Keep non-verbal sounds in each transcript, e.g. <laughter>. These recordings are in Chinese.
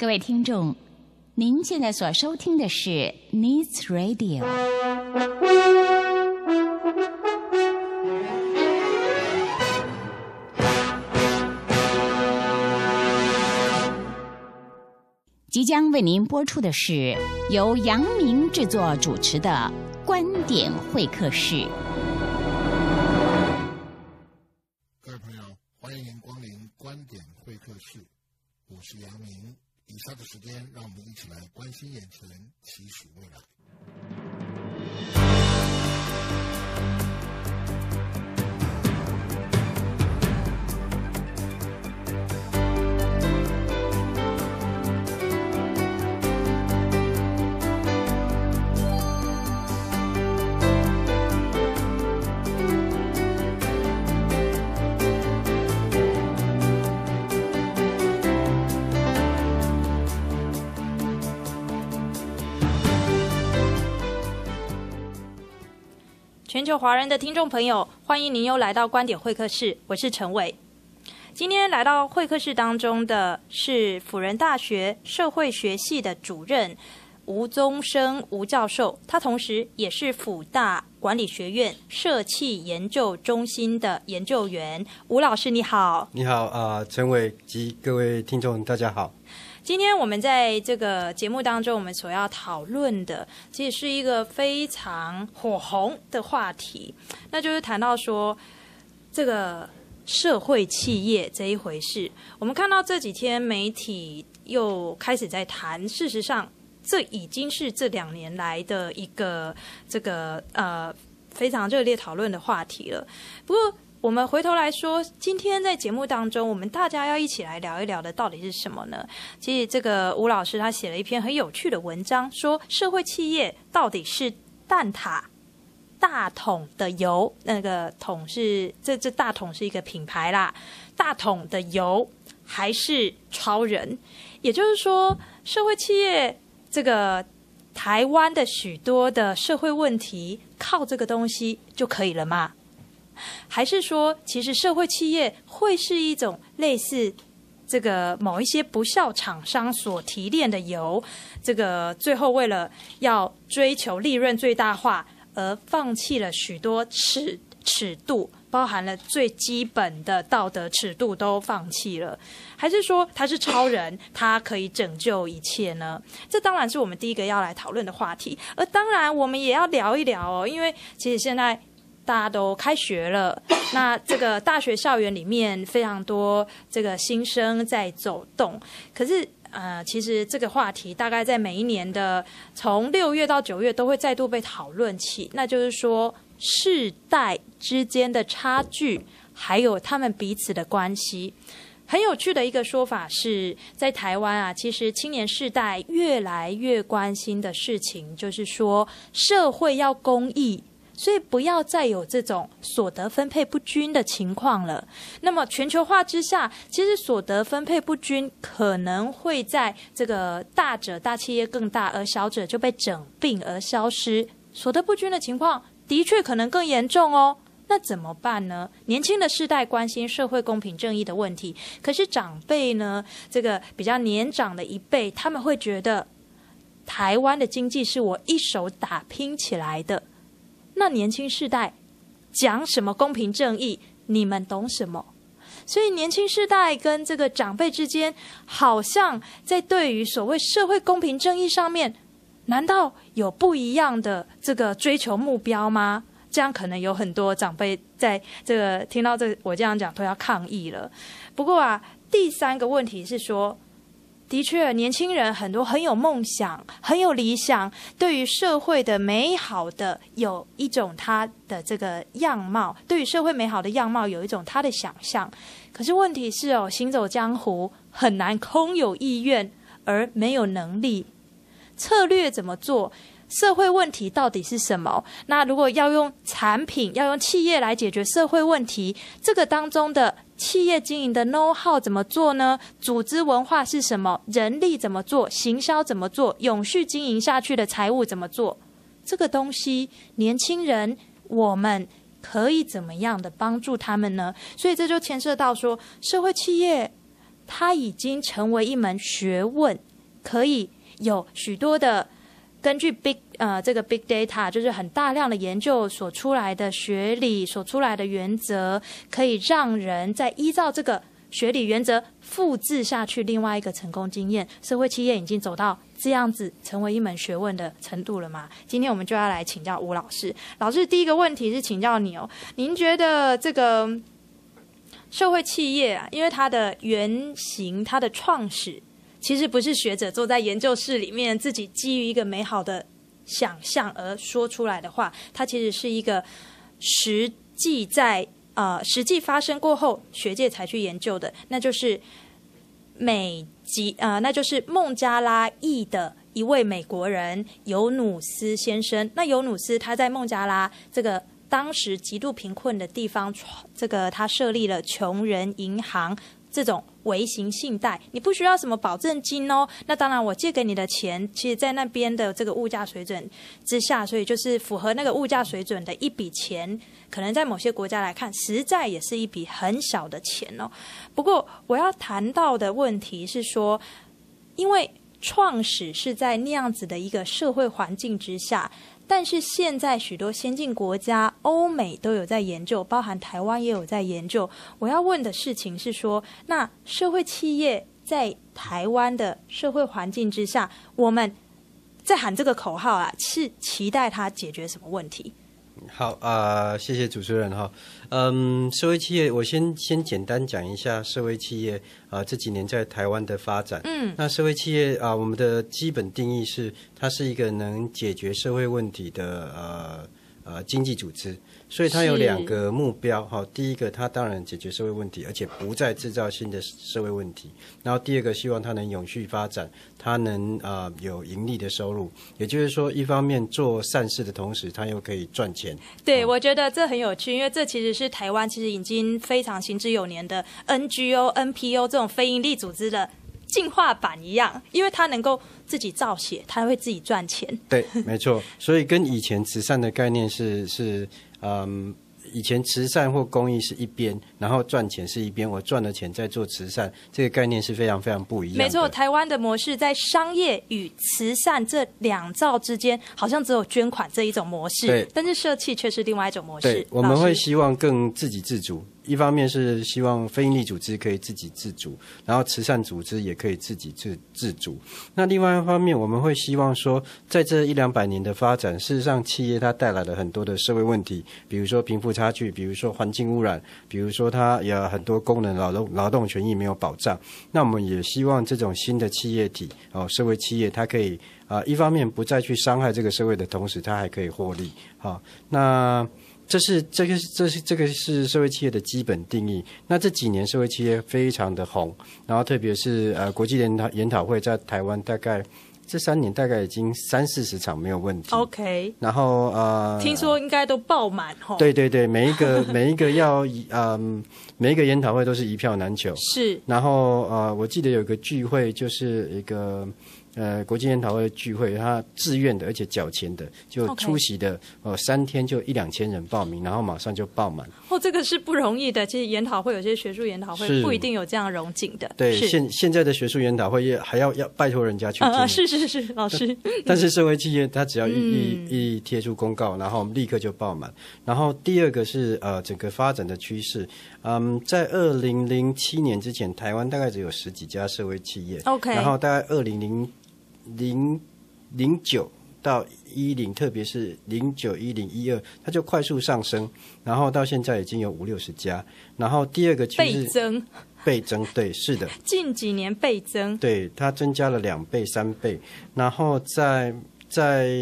各位听众，您现在所收听的是《News Radio》。即将为您播出的是由杨明制作主持的《观点会客室》。各位朋友，欢迎光临《观点会客室》，我是杨明。以下的时间，让我们一起来关心眼前，期许未来。全球华人的听众朋友，欢迎您又来到观点会客室，我是陈伟。今天来到会客室当中的是辅仁大学社会学系的主任吴宗生吴教授，他同时也是辅大管理学院社企研究中心的研究员。吴老师，你好！你好，啊，陈伟及各位听众，大家好。今天我们在这个节目当中，我们所要讨论的其实是一个非常火红的话题，那就是谈到说这个社会企业这一回事。我们看到这几天媒体又开始在谈，事实上这已经是这两年来的一个这个呃非常热烈讨论的话题了。不过，我们回头来说，今天在节目当中，我们大家要一起来聊一聊的到底是什么呢？其实这个吴老师他写了一篇很有趣的文章，说社会企业到底是蛋塔大桶的油，那个桶是这这大桶是一个品牌啦，大桶的油还是超人？也就是说，社会企业这个台湾的许多的社会问题靠这个东西就可以了吗？还是说，其实社会企业会是一种类似这个某一些不孝厂商所提炼的油，这个最后为了要追求利润最大化而放弃了许多尺尺度，包含了最基本的道德尺度都放弃了。还是说他是超人，他可以拯救一切呢？这当然是我们第一个要来讨论的话题。而当然，我们也要聊一聊哦，因为其实现在。大家都开学了，<coughs> 那这个大学校园里面非常多这个新生在走动。可是，呃，其实这个话题大概在每一年的从六月到九月都会再度被讨论起。那就是说，世代之间的差距，还有他们彼此的关系。很有趣的一个说法是，在台湾啊，其实青年世代越来越关心的事情，就是说社会要公益。所以不要再有这种所得分配不均的情况了。那么全球化之下，其实所得分配不均可能会在这个大者大企业更大，而小者就被整并而消失。所得不均的情况的确可能更严重哦。那怎么办呢？年轻的世代关心社会公平正义的问题，可是长辈呢？这个比较年长的一辈，他们会觉得台湾的经济是我一手打拼起来的。那年轻世代讲什么公平正义？你们懂什么？所以年轻世代跟这个长辈之间，好像在对于所谓社会公平正义上面，难道有不一样的这个追求目标吗？这样可能有很多长辈在这个听到这我这样讲，都要抗议了。不过啊，第三个问题是说。的确，年轻人很多很有梦想，很有理想，对于社会的美好的有一种他的这个样貌，对于社会美好的样貌有一种他的想象。可是问题是哦，行走江湖很难空有意愿而没有能力。策略怎么做？社会问题到底是什么？那如果要用产品、要用企业来解决社会问题，这个当中的。企业经营的 know how 怎么做呢？组织文化是什么？人力怎么做？行销怎么做？永续经营下去的财务怎么做？这个东西，年轻人，我们可以怎么样的帮助他们呢？所以这就牵涉到说，社会企业它已经成为一门学问，可以有许多的根据 big。呃，这个 big data 就是很大量的研究所出来的学理所出来的原则，可以让人在依照这个学理原则复制下去另外一个成功经验。社会企业已经走到这样子，成为一门学问的程度了吗？今天我们就要来请教吴老师。老师第一个问题是，请教你哦，您觉得这个社会企业啊，因为它的原型、它的创始，其实不是学者坐在研究室里面自己基于一个美好的。想象而说出来的话，它其实是一个实际在呃实际发生过后，学界才去研究的，那就是美籍啊，那就是孟加拉裔的一位美国人尤努斯先生。那尤努斯他在孟加拉这个当时极度贫困的地方，这个他设立了穷人银行这种。微型信贷，你不需要什么保证金哦。那当然，我借给你的钱，其实在那边的这个物价水准之下，所以就是符合那个物价水准的一笔钱，可能在某些国家来看，实在也是一笔很小的钱哦。不过我要谈到的问题是说，因为创始是在那样子的一个社会环境之下。但是现在许多先进国家、欧美都有在研究，包含台湾也有在研究。我要问的事情是说，那社会企业在台湾的社会环境之下，我们在喊这个口号啊，是期待它解决什么问题？好啊，谢谢主持人哈。嗯，社会企业，我先先简单讲一下社会企业啊这几年在台湾的发展。嗯，那社会企业啊，我们的基本定义是，它是一个能解决社会问题的呃呃经济组织。所以它有两个目标，哈，第一个它当然解决社会问题，而且不再制造新的社会问题。然后第二个希望它能永续发展，它能啊有盈利的收入。也就是说，一方面做善事的同时，它又可以赚钱。对，我觉得这很有趣，因为这其实是台湾其实已经非常行之有年的 NGO、NPO 这种非营利组织的。进化版一样，因为它能够自己造血，它会自己赚钱。对，没错。所以跟以前慈善的概念是是，嗯，以前慈善或公益是一边，然后赚钱是一边，我赚了钱再做慈善，这个概念是非常非常不一样。没错，台湾的模式在商业与慈善这两造之间，好像只有捐款这一种模式，但是社企却是另外一种模式。我们会希望更自给自足。一方面是希望非营利组织可以自给自足，然后慈善组织也可以自给自自足。那另外一方面，我们会希望说，在这一两百年的发展，事实上，企业它带来了很多的社会问题，比如说贫富差距，比如说环境污染，比如说它有很多功能劳动劳动权益没有保障。那我们也希望这种新的企业体，哦，社会企业，它可以啊，一方面不再去伤害这个社会的同时，它还可以获利。好，那。这是这个，这是这个是社会企业的基本定义。那这几年社会企业非常的红，然后特别是呃，国际研讨研讨会在台湾，大概这三年大概已经三四十场没有问题。OK。然后呃，听说应该都爆满哦。对对对，每一个 <laughs> 每一个要嗯，每一个研讨会都是一票难求。是。然后呃，我记得有个聚会就是一个。呃，国际研讨会聚会，他自愿的，而且缴钱的，就出席的，呃，三天就一两千人报名，然后马上就爆满。哦，这个是不容易的。其实研讨会有些学术研讨会不一定有这样融景的。对，现现在的学术研讨会也还要要拜托人家去。啊，是是是，老师。但是社会企业，他只要一一一贴出公告，然后立刻就爆满。然后第二个是呃，整个发展的趋势。嗯，在二零零七年之前，台湾大概只有十几家社会企业。OK，然后大概二零零。零零九到一零，特别是零九一零一二，它就快速上升，然后到现在已经有五六十家。然后第二个就是倍增，倍增，对，是的，近几年倍增，对，它增加了两倍、三倍。然后在在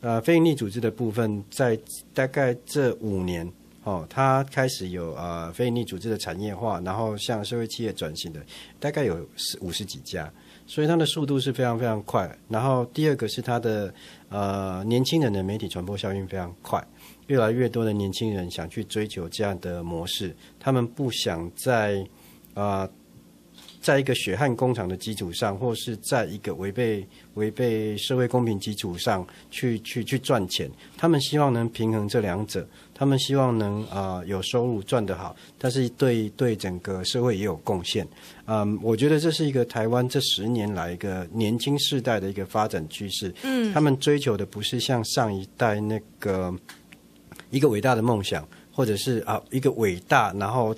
呃非营利组织的部分，在大概这五年哦，它开始有呃非营利组织的产业化，然后向社会企业转型的，大概有五十几家。所以它的速度是非常非常快。然后第二个是它的，呃，年轻人的媒体传播效应非常快。越来越多的年轻人想去追求这样的模式，他们不想在，啊，在一个血汗工厂的基础上，或是在一个违背违背社会公平基础上去去去赚钱。他们希望能平衡这两者。他们希望能啊有收入赚得好，但是对对整个社会也有贡献。嗯，我觉得这是一个台湾这十年来一个年轻世代的一个发展趋势。嗯，他们追求的不是像上一代那个一个伟大的梦想，或者是啊一个伟大然后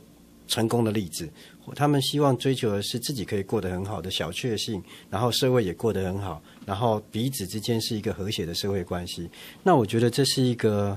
成功的例子。他们希望追求的是自己可以过得很好的小确幸，然后社会也过得很好，然后彼此之间是一个和谐的社会关系。那我觉得这是一个。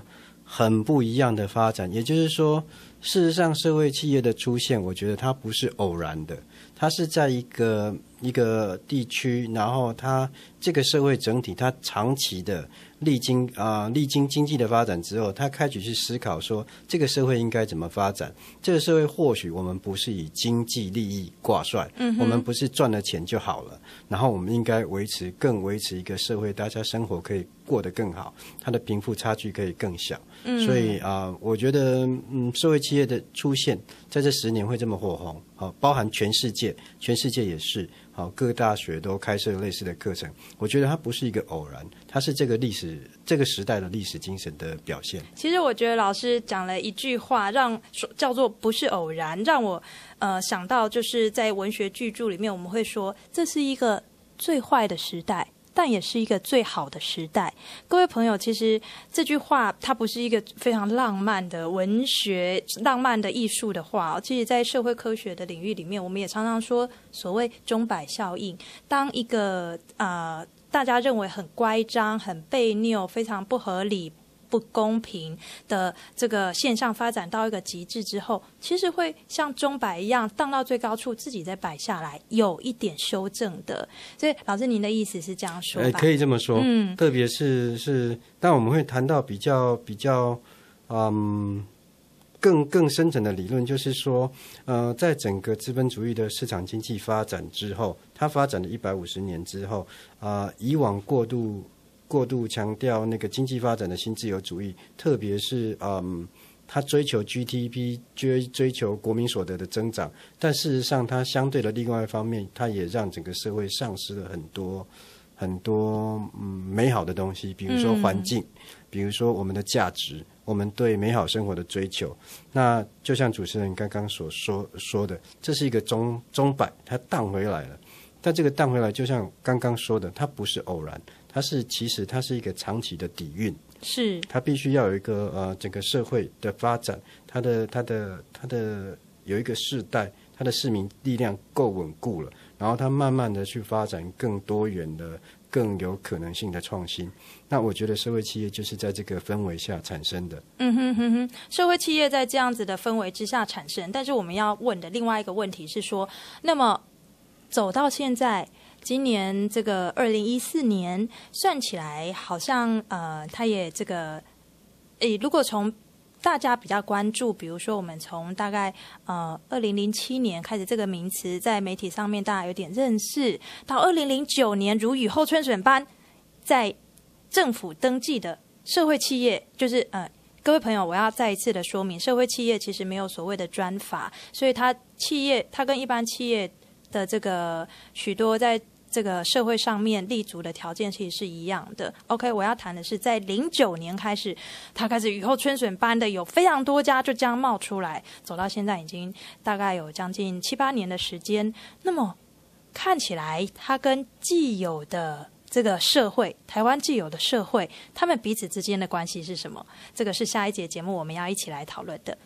很不一样的发展，也就是说，事实上，社会企业的出现，我觉得它不是偶然的，它是在一个一个地区，然后它这个社会整体，它长期的历经啊，历经经济的发展之后，它开始去思考说，这个社会应该怎么发展？这个社会或许我们不是以经济利益挂帅，嗯，我们不是赚了钱就好了，然后我们应该维持更维持一个社会，大家生活可以过得更好，它的贫富差距可以更小。所以啊，我觉得，嗯，社会企业的出现，在这十年会这么火红，好，包含全世界，全世界也是，好，各大学都开设类似的课程。我觉得它不是一个偶然，它是这个历史这个时代的历史精神的表现。其实我觉得老师讲了一句话，让叫做不是偶然，让我呃想到，就是在文学巨著里面，我们会说这是一个最坏的时代。但也是一个最好的时代，各位朋友，其实这句话它不是一个非常浪漫的文学、浪漫的艺术的话，其实，在社会科学的领域里面，我们也常常说所谓钟摆效应，当一个啊大家认为很乖张、很悖拗、非常不合理。不公平的这个现象发展到一个极致之后，其实会像钟摆一样荡到最高处，自己再摆下来，有一点修正的。所以，老师，您的意思是这样说？哎，可以这么说。嗯，特别是是，但我们会谈到比较比较，嗯，更更深层的理论，就是说，呃，在整个资本主义的市场经济发展之后，它发展了一百五十年之后，啊，以往过度。过度强调那个经济发展的新自由主义，特别是嗯，他追求 g d p 追追求国民所得的增长，但事实上，它相对的另外一方面，它也让整个社会丧失了很多很多嗯美好的东西，比如说环境，比如说我们的价值，我们对美好生活的追求。那就像主持人刚刚所说说的，这是一个钟钟摆，它荡回来了，但这个荡回来，就像刚刚说的，它不是偶然。它是其实它是一个长期的底蕴，是它必须要有一个呃整个社会的发展，它的它的它的有一个世代，它的市民力量够稳固了，然后它慢慢的去发展更多元的更有可能性的创新。那我觉得社会企业就是在这个氛围下产生的。嗯哼哼哼，社会企业在这样子的氛围之下产生，但是我们要问的另外一个问题是说，那么走到现在。今年这个二零一四年算起来，好像呃，他也这个，诶，如果从大家比较关注，比如说我们从大概呃二零零七年开始，这个名词在媒体上面大家有点认识，到二零零九年如雨后春笋般在政府登记的社会企业，就是呃，各位朋友，我要再一次的说明，社会企业其实没有所谓的专法，所以它企业它跟一般企业。的这个许多在这个社会上面立足的条件其实是一样的。OK，我要谈的是，在零九年开始，他开始雨后春笋般的有非常多家就这样冒出来，走到现在已经大概有将近七八年的时间。那么看起来，他跟既有的这个社会，台湾既有的社会，他们彼此之间的关系是什么？这个是下一节节目我们要一起来讨论的。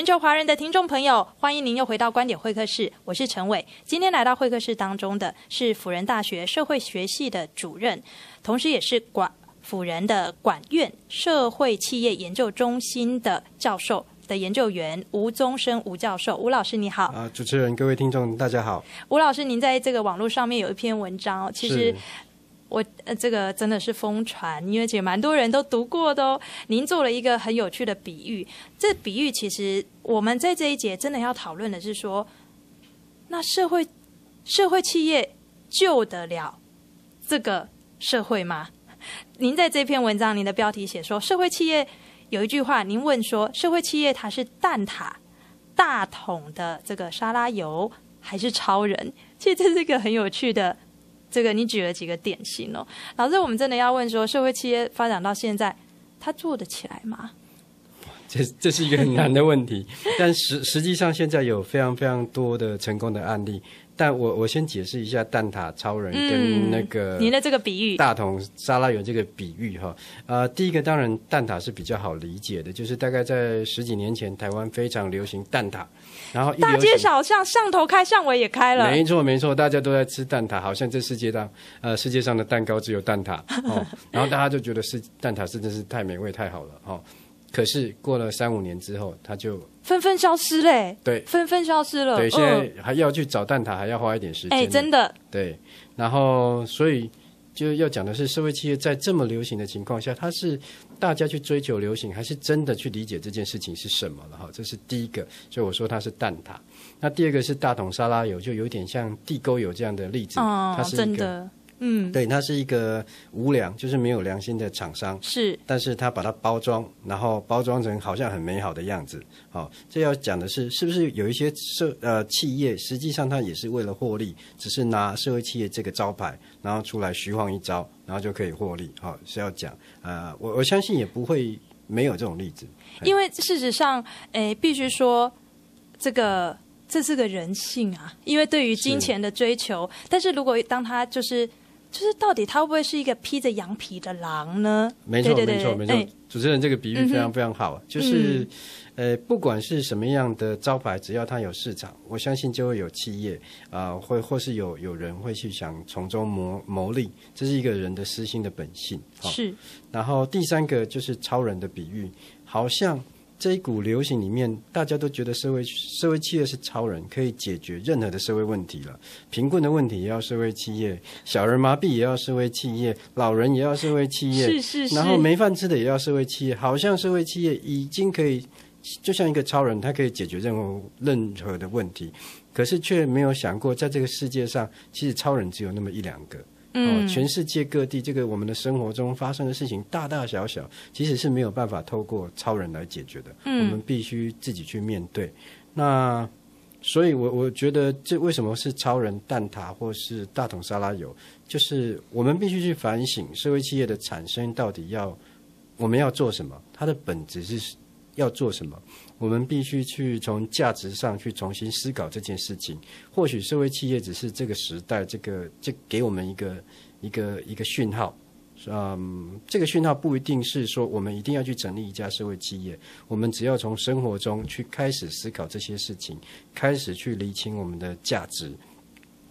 全球华人的听众朋友，欢迎您又回到观点会客室，我是陈伟。今天来到会客室当中的是辅仁大学社会学系的主任，同时也是管辅仁的管院社会企业研究中心的教授的研究员吴宗生吴教授，吴老师你好。啊，主持人各位听众大家好。吴老师，您在这个网络上面有一篇文章，其实。我呃，这个真的是疯传，因为其实蛮多人都读过的哦。您做了一个很有趣的比喻，这比喻其实我们在这一节真的要讨论的是说，那社会社会企业救得了这个社会吗？您在这篇文章，您的标题写说社会企业有一句话，您问说社会企业它是蛋挞大桶的这个沙拉油，还是超人？其实这是一个很有趣的。这个你举了几个典型哦，老师，我们真的要问说，社会企业发展到现在，它做得起来吗？这这是一个很难的问题，<laughs> 但实实际上现在有非常非常多的成功的案例。但我我先解释一下蛋挞超人跟那个您的这个比喻，大同沙拉油这个比喻哈。呃，第一个当然蛋挞是比较好理解的，就是大概在十几年前台湾非常流行蛋挞。然后大街小巷上头开，巷尾也开了。没错没错，大家都在吃蛋挞，好像这世界上，呃，世界上的蛋糕只有蛋挞。<laughs> 然后大家就觉得是蛋挞是真是太美味、太好了。哦。可是过了三五年之后，它就纷纷消失嘞。对，纷纷消失了。对，现在还要去找蛋挞，还要花一点时间。哎，真的。对，然后所以。就是要讲的是，社会企业在这么流行的情况下，它是大家去追求流行，还是真的去理解这件事情是什么了？哈，这是第一个。所以我说它是蛋挞。那第二个是大桶沙拉油，就有点像地沟油这样的例子。哦，它是真个。嗯，对，它是一个无良，就是没有良心的厂商。是，但是他把它包装，然后包装成好像很美好的样子。好，这要讲的是，是不是有一些社呃企业，实际上它也是为了获利，只是拿社会企业这个招牌，然后出来虚晃一招，然后就可以获利。好，是要讲，呃，我我相信也不会没有这种例子。因为事实上，诶，必须说这个这是个人性啊，因为对于金钱的追求，但是如果当他就是。就是到底他会不会是一个披着羊皮的狼呢？没错，没错，没错。主持人这个比喻非常非常好，就是，呃，不管是什么样的招牌，只要它有市场，我相信就会有企业啊，会或是有有人会去想从中谋牟利，这是一个人的私心的本性。是。然后第三个就是超人的比喻，好像。这一股流行里面，大家都觉得社会社会企业是超人，可以解决任何的社会问题了。贫困的问题也要社会企业，小儿麻痹也要社会企业，老人也要社会企业，是是是。然后没饭吃的也要社会企业，好像社会企业已经可以，就像一个超人，他可以解决任何任何的问题，可是却没有想过，在这个世界上，其实超人只有那么一两个。哦，全世界各地，这个我们的生活中发生的事情，大大小小，其实是没有办法透过超人来解决的。我们必须自己去面对。那，所以，我我觉得这为什么是超人蛋挞或是大桶沙拉油，就是我们必须去反省社会企业的产生到底要我们要做什么，它的本质是。要做什么？我们必须去从价值上去重新思考这件事情。或许社会企业只是这个时代这个这给我们一个一个一个讯号，嗯，这个讯号不一定是说我们一定要去成立一家社会企业，我们只要从生活中去开始思考这些事情，开始去厘清我们的价值、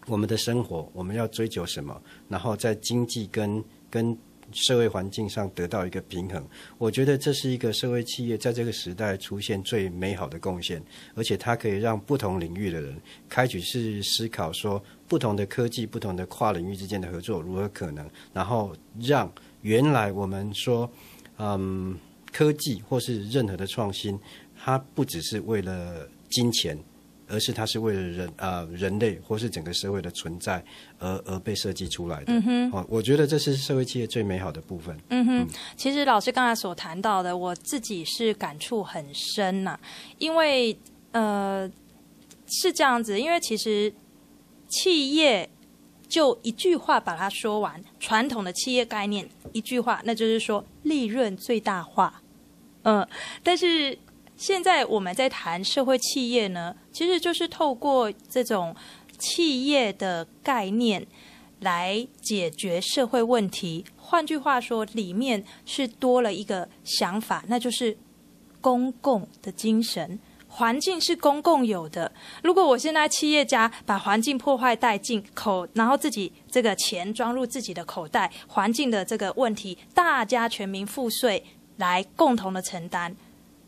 我们的生活，我们要追求什么，然后在经济跟跟。社会环境上得到一个平衡，我觉得这是一个社会企业在这个时代出现最美好的贡献，而且它可以让不同领域的人开始去思考说，不同的科技、不同的跨领域之间的合作如何可能，然后让原来我们说，嗯，科技或是任何的创新，它不只是为了金钱。而是它是为了人啊，人类或是整个社会的存在而而被设计出来的。嗯哼，哦，我觉得这是社会企业最美好的部分。嗯哼，其实老师刚才所谈到的，我自己是感触很深呐，因为呃是这样子，因为其实企业就一句话把它说完，传统的企业概念一句话，那就是说利润最大化。嗯，但是现在我们在谈社会企业呢。其实就是透过这种企业的概念来解决社会问题。换句话说，里面是多了一个想法，那就是公共的精神。环境是公共有的，如果我现在企业家把环境破坏殆尽，口然后自己这个钱装入自己的口袋，环境的这个问题大家全民赋税来共同的承担。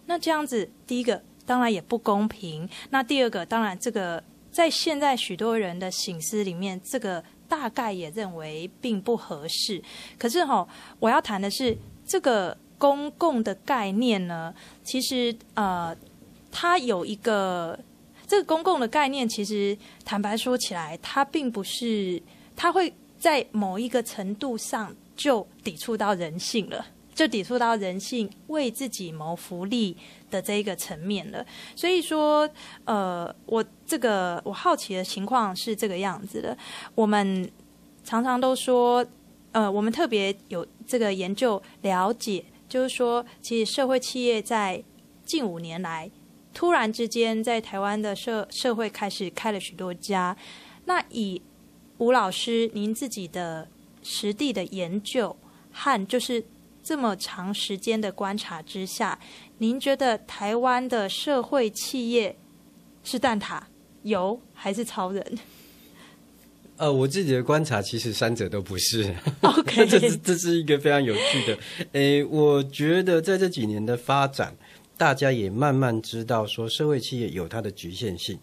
那这样子，第一个。当然也不公平。那第二个，当然这个在现在许多人的醒思里面，这个大概也认为并不合适。可是哈，我要谈的是这个公共的概念呢，其实呃，它有一个这个公共的概念，其实坦白说起来，它并不是它会在某一个程度上就抵触到人性了。就抵触到人性为自己谋福利的这一个层面了。所以说，呃，我这个我好奇的情况是这个样子的。我们常常都说，呃，我们特别有这个研究了解，就是说，其实社会企业在近五年来突然之间在台湾的社社会开始开了许多家。那以吴老师您自己的实地的研究和就是。这么长时间的观察之下，您觉得台湾的社会企业是蛋挞、油还是超人？呃，我自己的观察其实三者都不是。OK，<laughs> 这是这是一个非常有趣的。诶，我觉得在这几年的发展，大家也慢慢知道说，社会企业有它的局限性。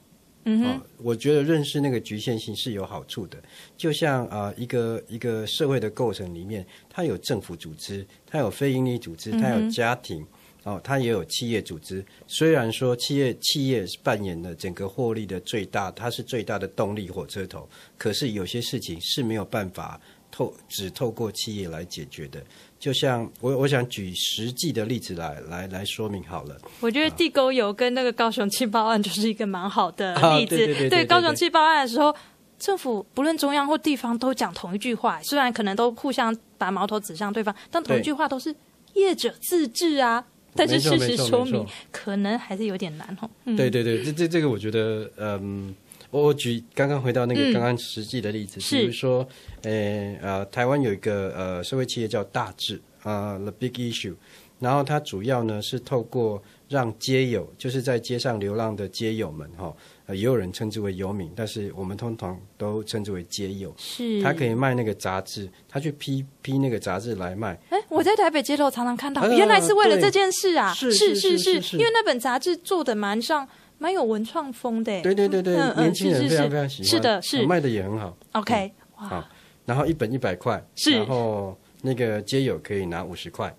啊，我觉得认识那个局限性是有好处的。就像啊，一个一个社会的构成里面，它有政府组织，它有非营利组织，它有家庭，哦，它也有企业组织。虽然说企业企业扮演了整个获利的最大，它是最大的动力火车头，可是有些事情是没有办法。透只透过企业来解决的，就像我我想举实际的例子来来来说明好了。我觉得地沟油跟那个高雄气爆案就是一个蛮好的例子。对高雄气爆案的时候，政府不论中央或地方都讲同一句话，虽然可能都互相把矛头指向对方，但同一句话都是业者自治啊。但是事实说明，可能还是有点难哦。对对对，这这这个我觉得嗯。我举刚刚回到那个刚刚实际的例子，比如说，诶，呃，台湾有一个呃社会企业叫大志啊，The Big Issue，然后它主要呢是透过让街友，就是在街上流浪的街友们哈，也有人称之为游民，但是我们通常都称之为街友。是，他可以卖那个杂志，他去批批那个杂志来卖。我在台北街头常常看到，原来是为了这件事啊！是是是，因为那本杂志做的蛮像。蛮有文创风的，哎，对对对对，年轻人非常非常喜欢，是的，是卖的也很好。OK，好，然后一本一百块，然后那个街友可以拿五十块，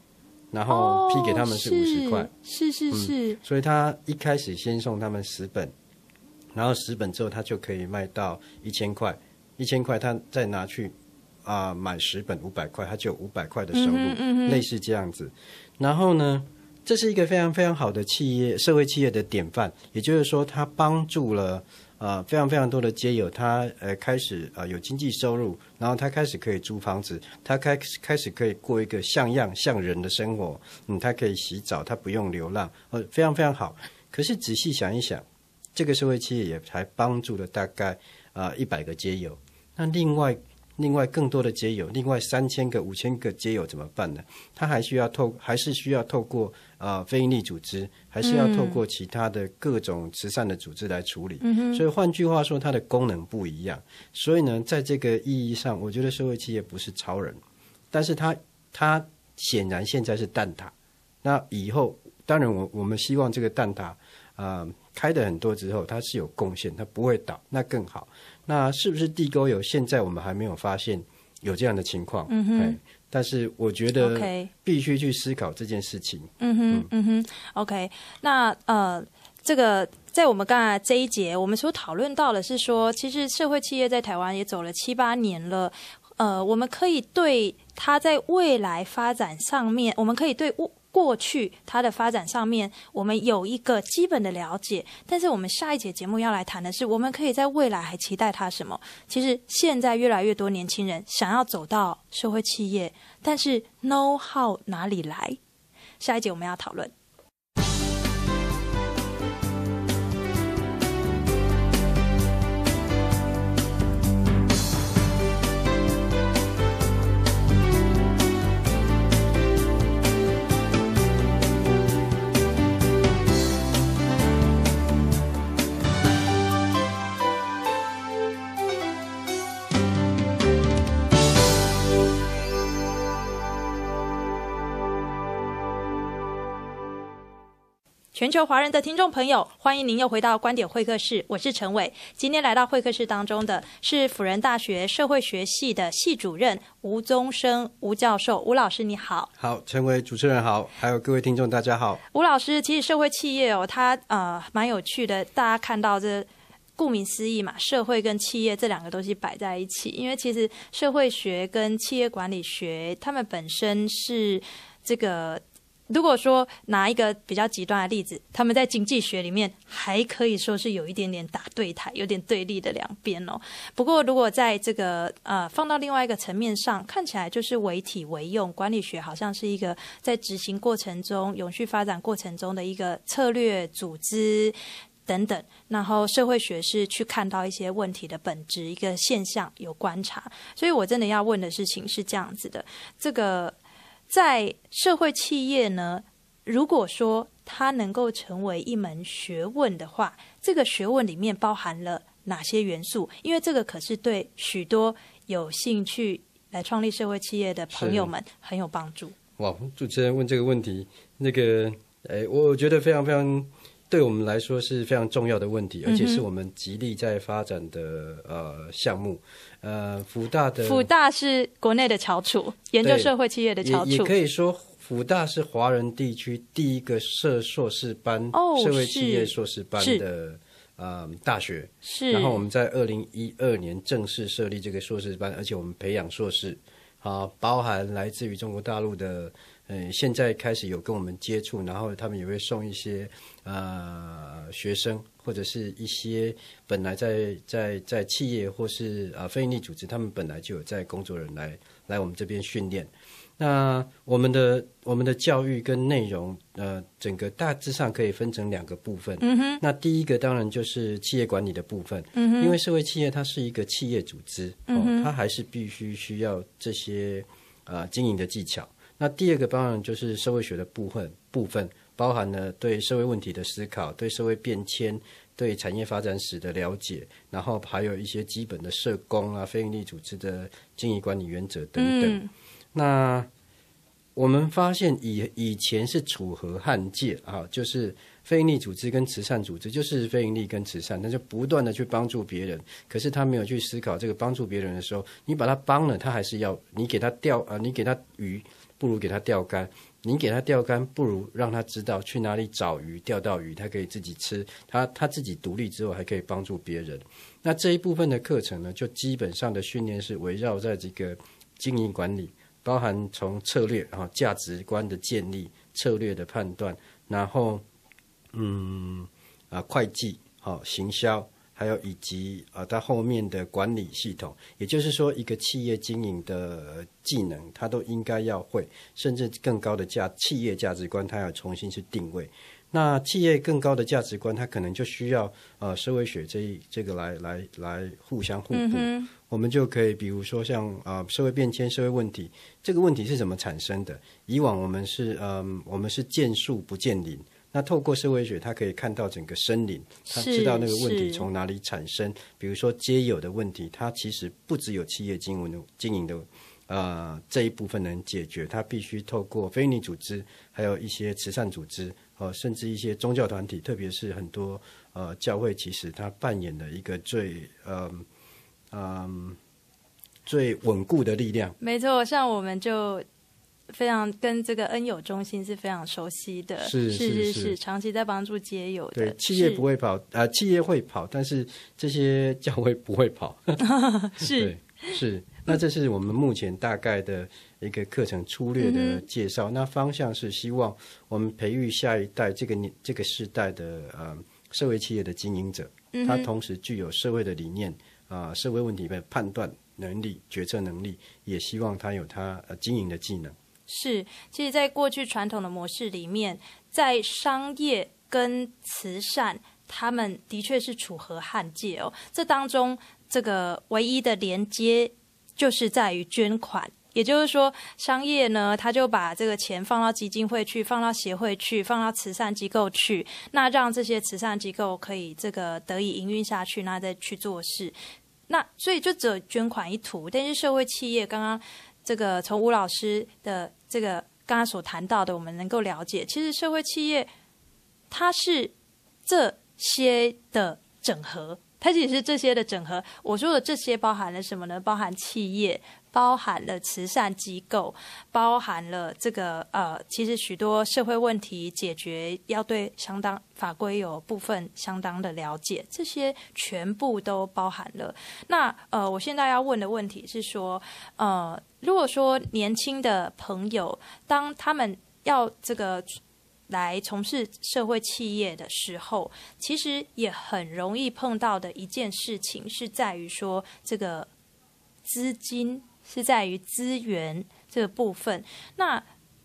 然后批给他们是五十块，是是是，所以他一开始先送他们十本，然后十本之后他就可以卖到一千块，一千块他再拿去啊，买十本五百块，他就五百块的收入，嗯嗯，类似这样子，然后呢？这是一个非常非常好的企业，社会企业的典范。也就是说，它帮助了啊非常非常多的街友，他呃开始啊有经济收入，然后他开始可以租房子，他开开始可以过一个像样像人的生活。嗯，他可以洗澡，他不用流浪，呃，非常非常好。可是仔细想一想，这个社会企业也才帮助了大概啊一百个街友。那另外。另外更多的街友，另外三千个、五千个街友怎么办呢？他还需要透，还是需要透过啊非营利组织，还是要透过其他的各种慈善的组织来处理。所以换句话说，它的功能不一样。所以呢，在这个意义上，我觉得社会企业不是超人，但是它它显然现在是蛋挞。那以后当然，我我们希望这个蛋挞啊开的很多之后，它是有贡献，它不会倒，那更好。那是不是地沟油？现在我们还没有发现有这样的情况，哼。但是我觉得必须去思考这件事情。嗯哼，嗯哼，OK。那呃，这个在我们刚才这一节，我们所讨论到的是说，其实社会企业在台湾也走了七八年了，呃，我们可以对它在未来发展上面，我们可以对物。过去它的发展上面，我们有一个基本的了解。但是我们下一节节目要来谈的是，我们可以在未来还期待它什么？其实现在越来越多年轻人想要走到社会企业，但是 know how 哪里来？下一节我们要讨论。全球华人的听众朋友，欢迎您又回到观点会客室，我是陈伟。今天来到会客室当中的是辅仁大学社会学系的系主任吴宗生吴教授，吴老师你好。好，陈伟主持人好，还有各位听众大家好。吴老师，其实社会企业哦，它啊蛮有趣的。大家看到这，顾名思义嘛，社会跟企业这两个东西摆在一起，因为其实社会学跟企业管理学，他们本身是这个。如果说拿一个比较极端的例子，他们在经济学里面还可以说是有一点点打对台、有点对立的两边哦。不过，如果在这个呃放到另外一个层面上，看起来就是为体为用，管理学好像是一个在执行过程中、永续发展过程中的一个策略、组织等等；然后社会学是去看到一些问题的本质、一个现象有观察。所以我真的要问的事情是这样子的，这个。在社会企业呢，如果说它能够成为一门学问的话，这个学问里面包含了哪些元素？因为这个可是对许多有兴趣来创立社会企业的朋友们很有帮助。哇，主持人问这个问题，那个，哎，我觉得非常非常对我们来说是非常重要的问题，而且是我们极力在发展的呃项目。呃，福大的福大是国内的翘楚，研究社会企业的翘楚。也可以说，福大是华人地区第一个设硕士班、社会企业硕士班的呃大学。是。然后我们在二零一二年正式设立这个硕士班，而且我们培养硕士啊，包含来自于中国大陆的。呃，现在开始有跟我们接触，然后他们也会送一些呃学生，或者是一些本来在在在企业或是啊非营利组织，他们本来就有在工作人来来我们这边训练。那我们的我们的教育跟内容，呃，整个大致上可以分成两个部分。嗯哼。那第一个当然就是企业管理的部分。嗯哼。因为社会企业它是一个企业组织，嗯它还是必须需要这些呃经营的技巧。那第二个包含就是社会学的部分，部分包含了对社会问题的思考，对社会变迁、对产业发展史的了解，然后还有一些基本的社工啊、非营利组织的经营管理原则等等。那我们发现以以前是楚河汉界啊，就是非营利组织跟慈善组织，就是非营利跟慈善，那就不断的去帮助别人，可是他没有去思考这个帮助别人的时候，你把他帮了，他还是要你给他钓啊，你给他鱼。不如给他钓竿，您给他钓竿，不如让他知道去哪里找鱼，钓到鱼他可以自己吃，他他自己独立之后还可以帮助别人。那这一部分的课程呢，就基本上的训练是围绕在这个经营管理，包含从策略然价值观的建立、策略的判断，然后嗯啊会计好行销。还有以及啊，它后面的管理系统，也就是说，一个企业经营的技能，它都应该要会，甚至更高的价企业价值观，它要重新去定位。那企业更高的价值观，它可能就需要呃社会学这一这个来来来互相互补。我们就可以比如说像啊社会变迁、社会问题，这个问题是怎么产生的？以往我们是嗯，我们是见树不见林。那透过社会学，他可以看到整个森林，他知道那个问题从哪里产生。比如说，街友的问题，它其实不只有企业经文经营的，呃，这一部分能解决，它必须透过非营利组织，还有一些慈善组织，呃，甚至一些宗教团体，特别是很多呃教会，其实它扮演的一个最，嗯嗯，最稳固的力量。没错，像我们就。非常跟这个恩友中心是非常熟悉的，是是是，长期在帮助街友的。对，企业不会跑，呃，企业会跑，但是这些教会不会跑。<laughs> 是是，那这是我们目前大概的一个课程粗略的介绍。那方向是希望我们培育下一代这个年这个时代的呃社会企业的经营者，他同时具有社会的理念啊，社会问题的判断能力、决策能力，也希望他有他呃经营的技能。是，其实，在过去传统的模式里面，在商业跟慈善，他们的确是楚河汉界哦。这当中，这个唯一的连接就是在于捐款。也就是说，商业呢，他就把这个钱放到基金会去，放到协会去，放到慈善机构去，那让这些慈善机构可以这个得以营运下去，那再去做事。那所以，就只有捐款一途。但是，社会企业刚刚这个从吴老师的。这个刚刚所谈到的，我们能够了解，其实社会企业，它是这些的整合，它实是这些的整合。我说的这些包含了什么呢？包含企业。包含了慈善机构，包含了这个呃，其实许多社会问题解决要对相当法规有部分相当的了解，这些全部都包含了。那呃，我现在要问的问题是说，呃，如果说年轻的朋友当他们要这个来从事社会企业的时候，其实也很容易碰到的一件事情是在于说这个资金。是在于资源这个部分。那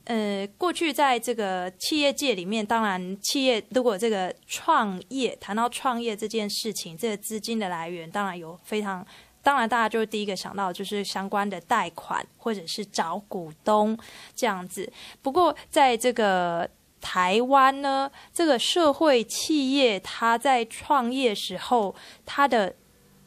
呃，过去在这个企业界里面，当然企业如果这个创业谈到创业这件事情，这个资金的来源，当然有非常，当然大家就第一个想到就是相关的贷款，或者是找股东这样子。不过在这个台湾呢，这个社会企业它在创业时候，它的。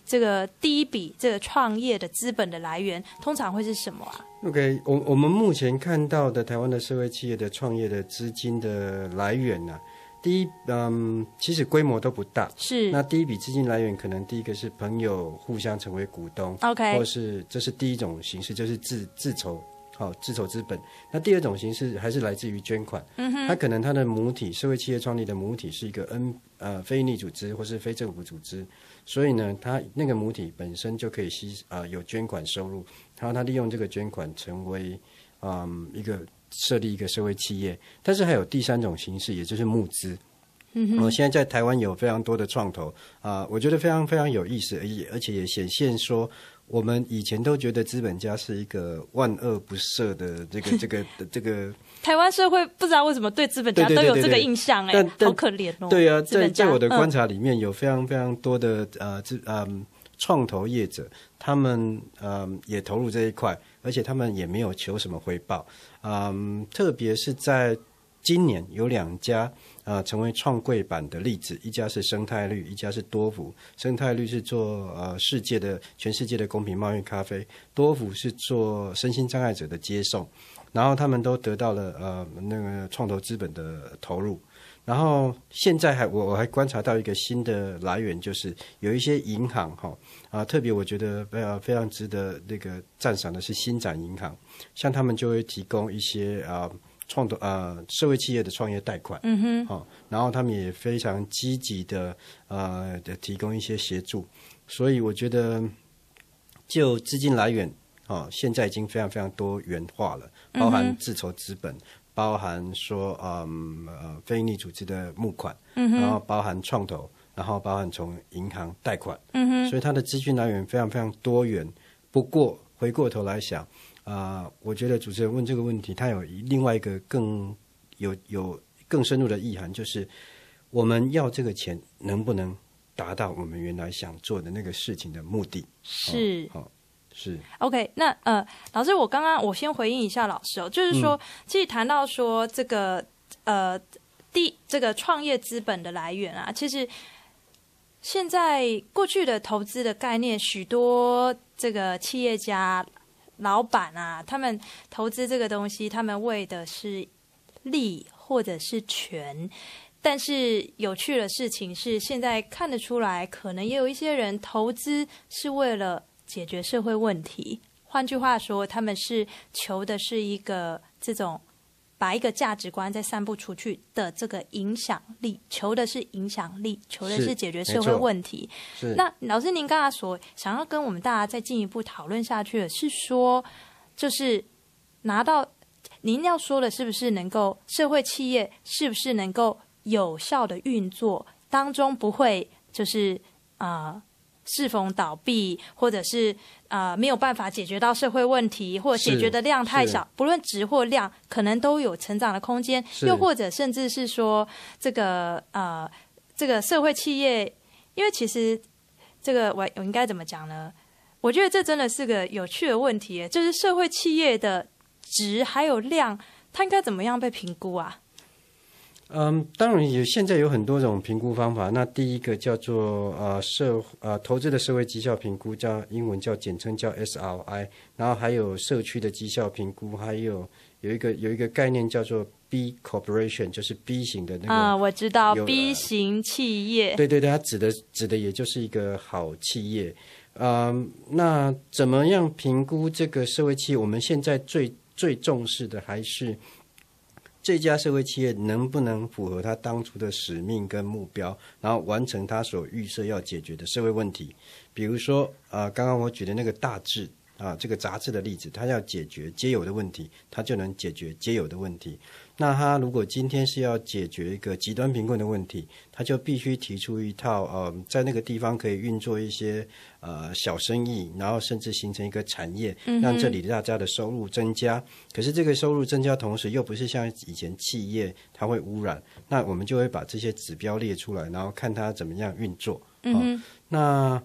这个第一笔这个创业的资本的来源通常会是什么啊？OK，我我们目前看到的台湾的社会企业的创业的资金的来源呢，第一，嗯，其实规模都不大，是。那第一笔资金来源可能第一个是朋友互相成为股东，OK，或是这是第一种形式，就是自自筹，好，自筹资本。那第二种形式还是来自于捐款，嗯哼，它可能它的母体社会企业创立的母体是一个 N 呃非利组织或是非政府组织。所以呢，他那个母体本身就可以吸啊有捐款收入，然后他利用这个捐款成为嗯一个设立一个社会企业，但是还有第三种形式，也就是募资。嗯我现在在台湾有非常多的创投啊，我觉得非常非常有意思，而而且也显现说，我们以前都觉得资本家是一个万恶不赦的这个这个这个。台湾社会不知道为什么对资本家都有这个印象哎，好可怜哦。对啊，在在我的观察里面，有非常非常多的呃资嗯创投业者，他们嗯也投入这一块，而且他们也没有求什么回报。嗯，特别是在今年有两家呃成为创柜版的例子，一家是生态绿，一家是多福。生态绿是做呃世界的全世界的公平贸易咖啡，多福是做身心障碍者的接送。然后他们都得到了呃那个创投资本的投入，然后现在还我我还观察到一个新的来源，就是有一些银行哈啊，特别我觉得呃非常值得那个赞赏的是新展银行，像他们就会提供一些啊创投呃社会企业的创业贷款，嗯哼，好，然后他们也非常积极的呃提供一些协助，所以我觉得就资金来源。啊，现在已经非常非常多元化了，包含自筹资本，包含说呃非营利组织的募款，然后包含创投，然后包含从银行贷款，所以它的资金来源非常非常多元。不过回过头来想啊，我觉得主持人问这个问题，他有另外一个更有有更深入的意涵，就是我们要这个钱能不能达到我们原来想做的那个事情的目的？是好。是 OK，那呃，老师，我刚刚我先回应一下老师哦，就是说，其实谈到说这个呃，第这个创业资本的来源啊，其实现在过去的投资的概念，许多这个企业家老板啊，他们投资这个东西，他们为的是利或者是权，但是有趣的事情是，现在看得出来，可能也有一些人投资是为了。解决社会问题，换句话说，他们是求的是一个这种把一个价值观再散布出去的这个影响力，求的是影响力，求的是解决社会问题。那老师，您刚才所想要跟我们大家再进一步讨论下去的是说，就是拿到您要说的是不是能够社会企业是不是能够有效的运作当中不会就是啊。是否倒闭，或者是啊没有办法解决到社会问题，或解决的量太少，不论值或量，可能都有成长的空间。又或者甚至是说，这个呃，这个社会企业，因为其实这个我我应该怎么讲呢？我觉得这真的是个有趣的问题，就是社会企业的值还有量，它应该怎么样被评估啊？嗯，当然有。现在有很多种评估方法。那第一个叫做呃社呃投资的社会绩效评估，叫英文叫简称叫 SRI。然后还有社区的绩效评估，还有有一个有一个概念叫做 B corporation，就是 B 型的那个。啊，我知道 B 型企业。对对对，它指的指的也就是一个好企业。啊，那怎么样评估这个社会企？我们现在最最重视的还是。这家社会企业能不能符合他当初的使命跟目标，然后完成他所预设要解决的社会问题？比如说，啊，刚刚我举的那个大致。啊，这个杂志的例子，它要解决皆有的问题，它就能解决皆有的问题。那他如果今天是要解决一个极端贫困的问题，他就必须提出一套呃，在那个地方可以运作一些呃小生意，然后甚至形成一个产业，让这里大家的收入增加。可是这个收入增加同时又不是像以前企业它会污染，那我们就会把这些指标列出来，然后看它怎么样运作。嗯那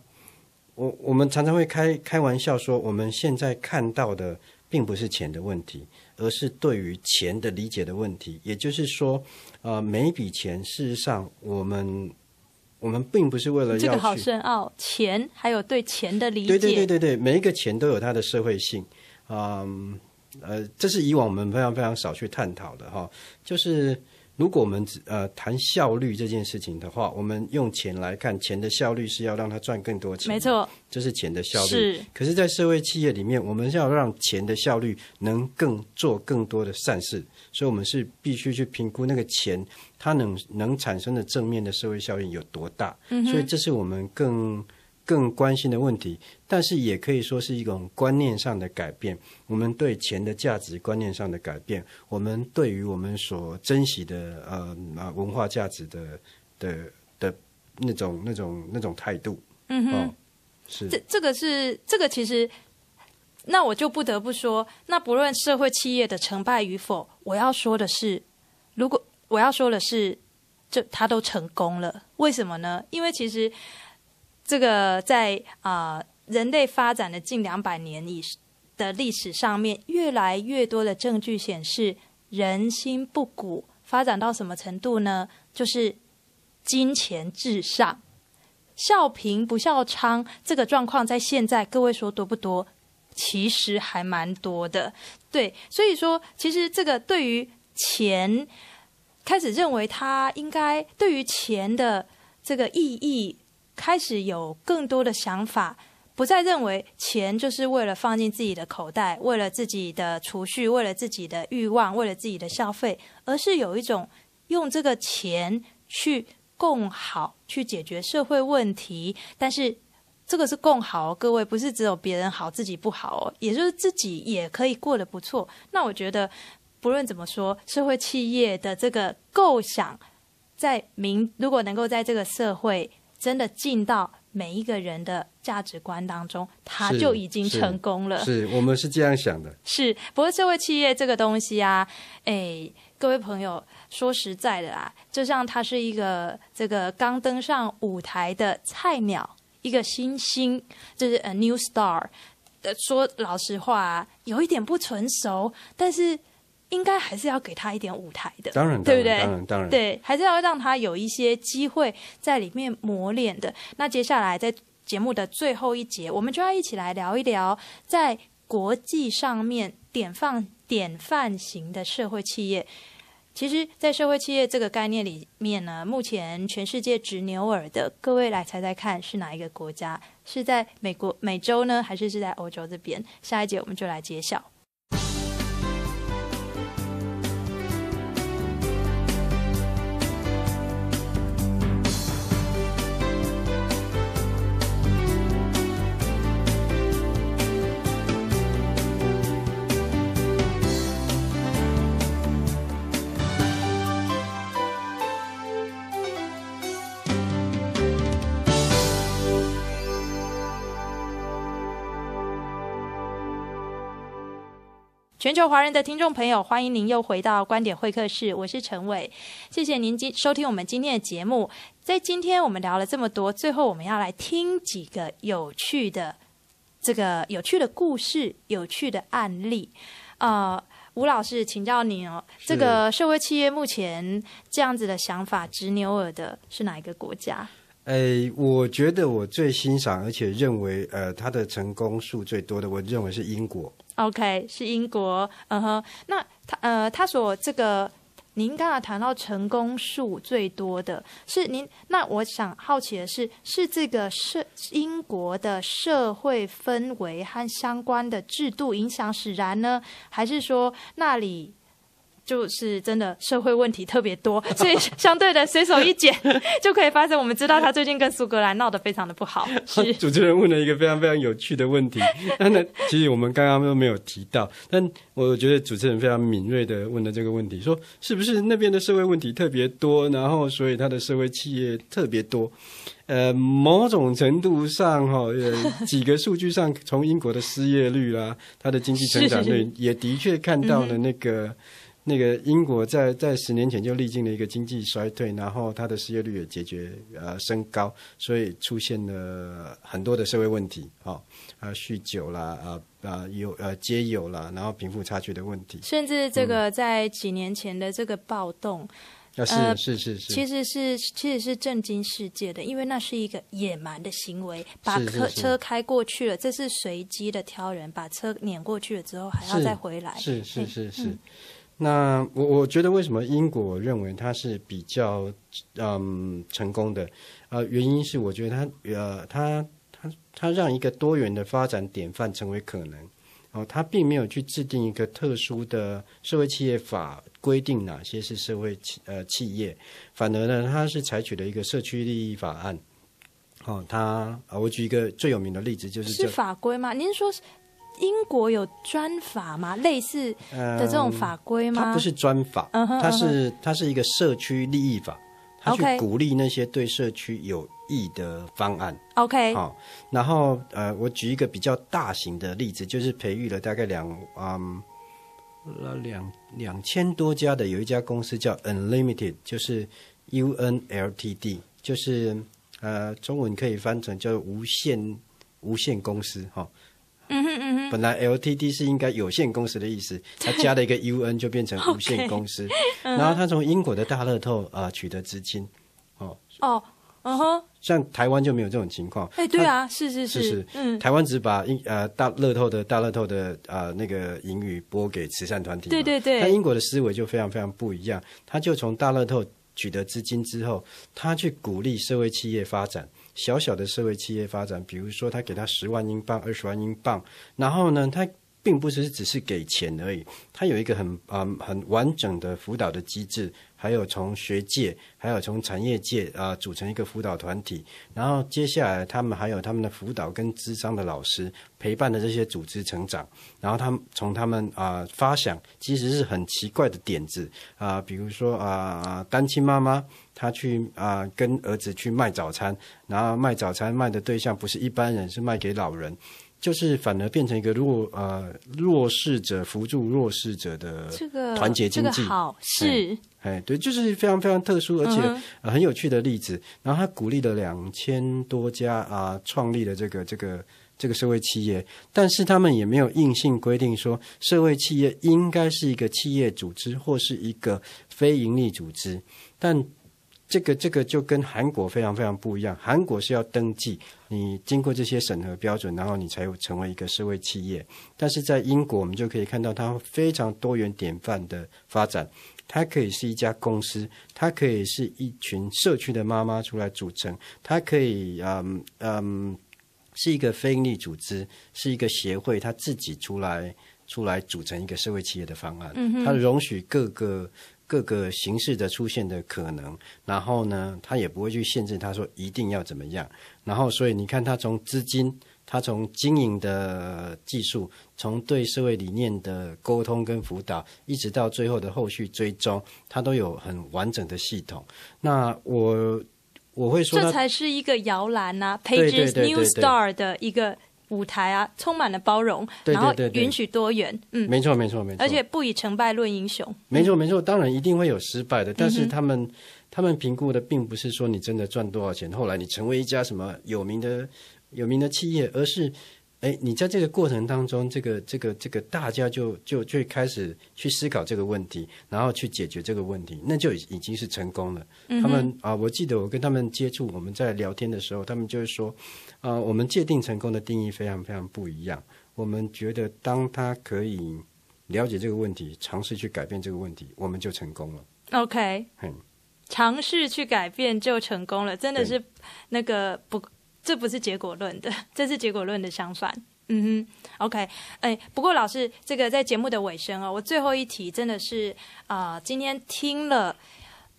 我我们常常会开开玩笑说，我们现在看到的。并不是钱的问题，而是对于钱的理解的问题。也就是说，呃，每一笔钱，事实上，我们我们并不是为了这个好深奥，钱还有对钱的理解。对对对对对，每一个钱都有它的社会性，嗯，呃，这是以往我们非常非常少去探讨的哈，就是。如果我们只呃谈效率这件事情的话，我们用钱来看，钱的效率是要让它赚更多钱，没错，这是钱的效率。是，可是，在社会企业里面，我们要让钱的效率能更做更多的善事，所以我们是必须去评估那个钱它能能产生的正面的社会效应有多大。嗯，所以这是我们更。更关心的问题，但是也可以说是一种观念上的改变。我们对钱的价值观念上的改变，我们对于我们所珍惜的呃啊文化价值的的的那种那种那种态度，嗯哼，是这这个是这个其实，那我就不得不说，那不论社会企业的成败与否，我要说的是，如果我要说的是，这他都成功了，为什么呢？因为其实。这个在啊人类发展的近两百年以的历史上面，越来越多的证据显示，人心不古，发展到什么程度呢？就是金钱至上，笑贫不笑娼。这个状况在现在，各位说多不多？其实还蛮多的，对。所以说，其实这个对于钱开始认为它应该对于钱的这个意义。开始有更多的想法，不再认为钱就是为了放进自己的口袋，为了自己的储蓄，为了自己的欲望，为了自己的消费，而是有一种用这个钱去共好，去解决社会问题。但是这个是共好，各位不是只有别人好，自己不好，哦，也就是自己也可以过得不错。那我觉得，不论怎么说，社会企业的这个构想，在民如果能够在这个社会。真的进到每一个人的价值观当中，他就已经成功了。是我们是这样想的。是，不过社会企业这个东西啊，哎，各位朋友，说实在的啦，就像他是一个这个刚登上舞台的菜鸟，一个新星，就是 a new star。说老实话，有一点不成熟，但是。应该还是要给他一点舞台的，对不对？当然，当然，对，还是要让他有一些机会在里面磨练的。那接下来在节目的最后一节，我们就要一起来聊一聊在国际上面典范典范型的社会企业。其实，在社会企业这个概念里面呢，目前全世界直牛耳的，各位来猜猜看是哪一个国家？是在美国、美洲呢，还是是在欧洲这边？下一节我们就来揭晓。全球华人的听众朋友，欢迎您又回到观点会客室，我是陈伟，谢谢您今收听我们今天的节目。在今天我们聊了这么多，最后我们要来听几个有趣的这个有趣的故事、有趣的案例。呃，吴老师，请教您哦，这个社会企业目前这样子的想法执牛耳的是哪一个国家？诶，我觉得我最欣赏而且认为，呃，他的成功数最多的，我认为是英国。OK，是英国，嗯哼，那他呃，他所这个，您刚才谈到成功数最多的是您，那我想好奇的是，是这个社英国的社会氛围和相关的制度影响使然呢，还是说那里？就是真的社会问题特别多，<laughs> 所以相对的随手一剪 <laughs> 就可以发现。我们知道他最近跟苏格兰闹得非常的不好。<laughs> 主持人问了一个非常非常有趣的问题，那其实我们刚刚都没有提到，但我觉得主持人非常敏锐的问了这个问题，说是不是那边的社会问题特别多，然后所以他的社会企业特别多？呃，某种程度上哈，几个数据上，从英国的失业率啦，他的经济成长率也的确看到了那个。那个英国在在十年前就历经了一个经济衰退，然后它的失业率也解决呃升高，所以出现了很多的社会问题，哦，啊酗酒啦，呃呃有呃皆有啦，然后贫富差距的问题，甚至这个在几年前的这个暴动，呃是是是，其实是其实是震惊世界的，因为那是一个野蛮的行为，把车车开过去了，这是随机的挑人，把车碾过去了之后还要再回来，是是是是。那我我觉得为什么英国认为它是比较，嗯成功的，呃原因是我觉得它呃它它它让一个多元的发展典范成为可能，哦它并没有去制定一个特殊的社会企业法规定哪些是社会企呃企业，反而呢它是采取了一个社区利益法案，哦它啊我举一个最有名的例子就是是法规吗？您说。英国有专法吗？类似的这种法规吗？它不是专法，它是它是一个社区利益法，它去鼓励那些对社区有益的方案。OK，好，然后呃，我举一个比较大型的例子，就是培育了大概两嗯，那两两千多家的有一家公司叫 Unlimited，就是 UNLTD，就是呃，中文可以翻成叫无限无限公司哈。哼本来 LTD 是应该有限公司的意思，他 <laughs> 加了一个 UN 就变成 <laughs> 无限公司。然后他从英国的大乐透啊取得资金，哦哦，嗯哼，像台湾就没有这种情况。哎，对啊，是是是，嗯，台湾只把英呃大乐透的大乐透的啊那个盈余拨给慈善团体。对对对，但英国的思维就非常非常不一样，他就从大乐透取得资金之后，他去鼓励社会企业发展。小小的社会企业发展，比如说他给他十万英镑、二十万英镑，然后呢他。并不是只是给钱而已，它有一个很嗯很完整的辅导的机制，还有从学界，还有从产业界啊组成一个辅导团体，然后接下来他们还有他们的辅导跟智商的老师陪伴的这些组织成长，然后他们从他们啊发想其实是很奇怪的点子啊，比如说啊单亲妈妈她去啊跟儿子去卖早餐，然后卖早餐卖的对象不是一般人，是卖给老人。就是反而变成一个弱呃弱势者扶助弱势者的这个团结经济，这个好哎对，就是非常非常特殊，而且很有趣的例子。然后他鼓励了两千多家啊，创立了这个这个这个社会企业，但是他们也没有硬性规定说社会企业应该是一个企业组织或是一个非营利组织，但。这个这个就跟韩国非常非常不一样。韩国是要登记，你经过这些审核标准，然后你才成为一个社会企业。但是在英国，我们就可以看到它非常多元典范的发展。它可以是一家公司，它可以是一群社区的妈妈出来组成，它可以嗯嗯是一个非营利组织，是一个协会，它自己出来出来组成一个社会企业的方案。嗯它容许各个。各个形式的出现的可能，然后呢，他也不会去限制，他说一定要怎么样。然后，所以你看，他从资金，他从经营的技术，从对社会理念的沟通跟辅导，一直到最后的后续追踪，他都有很完整的系统。那我我会说这才是一个摇篮啊，e s new star 的一个。舞台啊，充满了包容，然后允许多元，嗯，没错没错没错，而且不以成败论英雄，没错没错，当然一定会有失败的，但是他们他们评估的并不是说你真的赚多少钱，后来你成为一家什么有名的有名的企业，而是。哎，你在这个过程当中，这个、这个、这个，大家就就就开始去思考这个问题，然后去解决这个问题，那就已经是成功了。他们啊，我记得我跟他们接触，我们在聊天的时候，他们就是说，啊，我们界定成功的定义非常非常不一样。我们觉得，当他可以了解这个问题，尝试去改变这个问题，我们就成功了。OK，嗯，尝试去改变就成功了，真的是那个不。这不是结果论的，这是结果论的相反。嗯哼，OK，哎，不过老师，这个在节目的尾声啊，我最后一题真的是啊，今天听了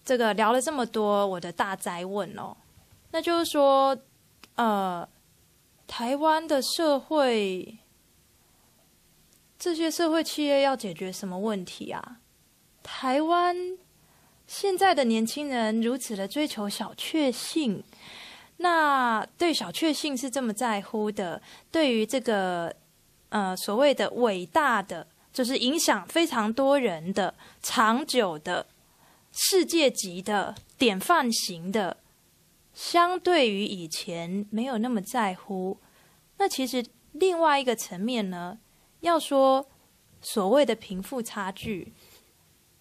这个聊了这么多，我的大哉问哦，那就是说，呃，台湾的社会这些社会企业要解决什么问题啊？台湾现在的年轻人如此的追求小确幸。那对小确幸是这么在乎的，对于这个呃所谓的伟大的，就是影响非常多人的、长久的、世界级的典范型的，相对于以前没有那么在乎。那其实另外一个层面呢，要说所谓的贫富差距，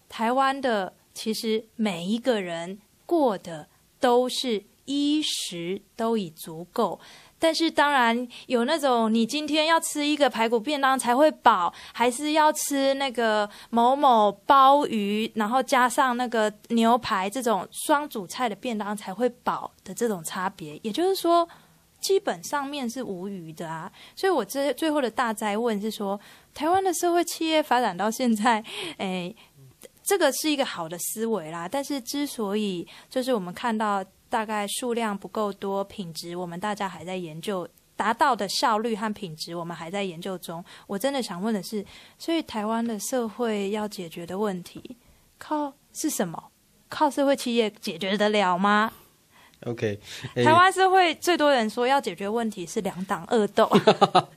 台湾的其实每一个人过的都是。衣食都已足够，但是当然有那种你今天要吃一个排骨便当才会饱，还是要吃那个某某鲍鱼，然后加上那个牛排这种双主菜的便当才会饱的这种差别。也就是说，基本上面是无余的啊。所以，我这最后的大灾问是说，台湾的社会企业发展到现在，哎，<laughs> 这个是一个好的思维啦。但是，之所以就是我们看到。大概数量不够多，品质我们大家还在研究，达到的效率和品质我们还在研究中。我真的想问的是，所以台湾的社会要解决的问题，靠是什么？靠社会企业解决得了吗？OK，<laughs> 台湾社会最多人说要解决问题是两党恶斗，<laughs>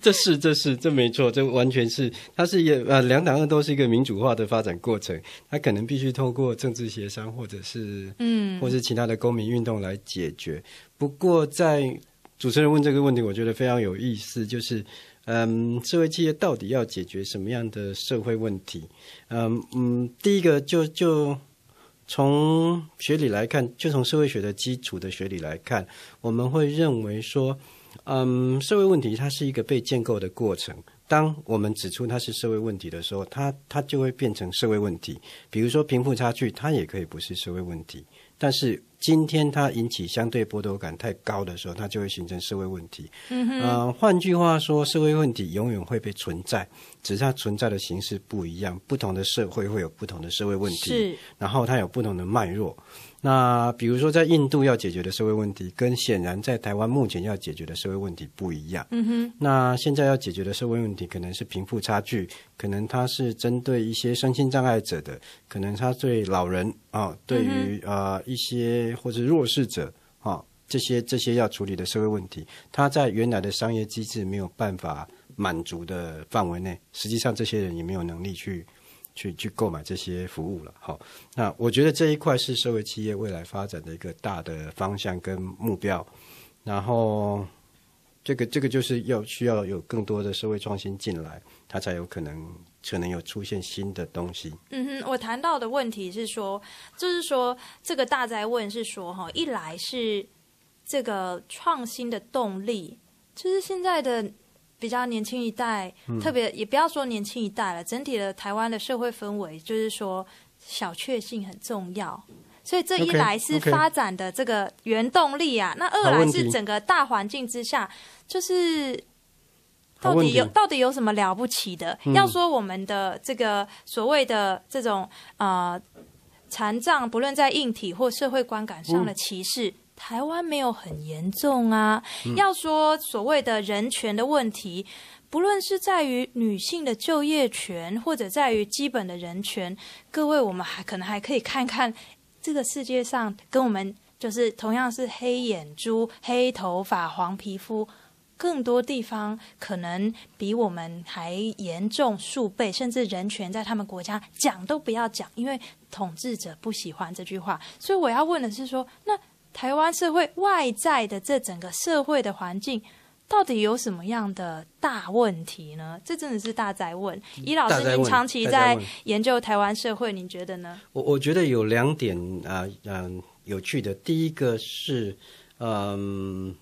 这是这是这没错，这完全是它是一呃两党恶斗是一个民主化的发展过程，它可能必须透过政治协商或者是嗯或是其他的公民运动来解决。不过在主持人问这个问题，我觉得非常有意思，就是嗯，社会企业到底要解决什么样的社会问题？嗯嗯，第一个就就。从学理来看，就从社会学的基础的学理来看，我们会认为说，嗯，社会问题它是一个被建构的过程。当我们指出它是社会问题的时候，它它就会变成社会问题。比如说贫富差距，它也可以不是社会问题，但是。今天它引起相对剥夺感太高的时候，它就会形成社会问题。嗯、呃，换句话说，社会问题永远会被存在，只是它存在的形式不一样，不同的社会会有不同的社会问题，然后它有不同的脉络。那比如说，在印度要解决的社会问题，跟显然在台湾目前要解决的社会问题不一样。嗯哼。那现在要解决的社会问题，可能是贫富差距，可能它是针对一些身心障碍者的，可能它对老人啊，对于啊一些或者弱势者啊，这些这些要处理的社会问题，它在原来的商业机制没有办法满足的范围内，实际上这些人也没有能力去。去去购买这些服务了，好，那我觉得这一块是社会企业未来发展的一个大的方向跟目标，然后这个这个就是要需要有更多的社会创新进来，它才有可能可能有出现新的东西。嗯哼，我谈到的问题是说，就是说这个大灾问是说，哈，一来是这个创新的动力，就是现在的。比较年轻一代，特别也不要说年轻一代了，整体的台湾的社会氛围就是说小确幸很重要，所以这一来是发展的这个原动力啊。那二来是整个大环境之下，就是到底有到底有什么了不起的？要说我们的这个所谓的这种呃残障，不论在硬体或社会观感上的歧视。台湾没有很严重啊。要说所谓的人权的问题，不论是在于女性的就业权，或者在于基本的人权，各位我们还可能还可以看看这个世界上跟我们就是同样是黑眼珠、黑头发、黄皮肤，更多地方可能比我们还严重数倍，甚至人权在他们国家讲都不要讲，因为统治者不喜欢这句话。所以我要问的是说，那？台湾社会外在的这整个社会的环境，到底有什么样的大问题呢？这真的是大在问。以老师您长期在研究台湾社会，您觉得呢？我我觉得有两点啊，嗯，有趣的。第一个是，嗯，